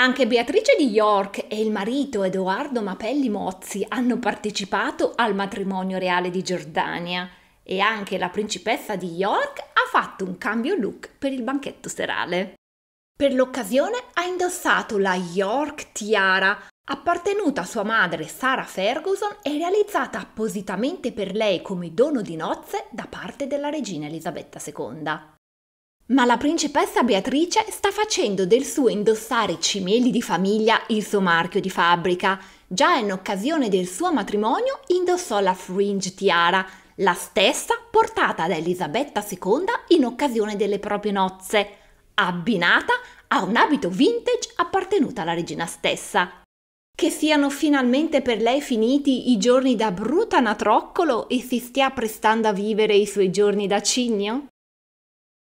Anche Beatrice di York e il marito Edoardo Mapelli Mozzi hanno partecipato al matrimonio reale di Giordania e anche la principessa di York ha fatto un cambio look per il banchetto serale. Per l'occasione ha indossato la York Tiara, appartenuta a sua madre Sara Ferguson e realizzata appositamente per lei come dono di nozze da parte della regina Elisabetta II. Ma la principessa Beatrice sta facendo del suo indossare cimeli di famiglia il suo marchio di fabbrica. Già in occasione del suo matrimonio indossò la fringe tiara, la stessa portata da Elisabetta II in occasione delle proprie nozze, abbinata a un abito vintage appartenuto alla regina stessa. Che siano finalmente per lei finiti i giorni da brutta natroccolo e si stia prestando a vivere i suoi giorni da cigno?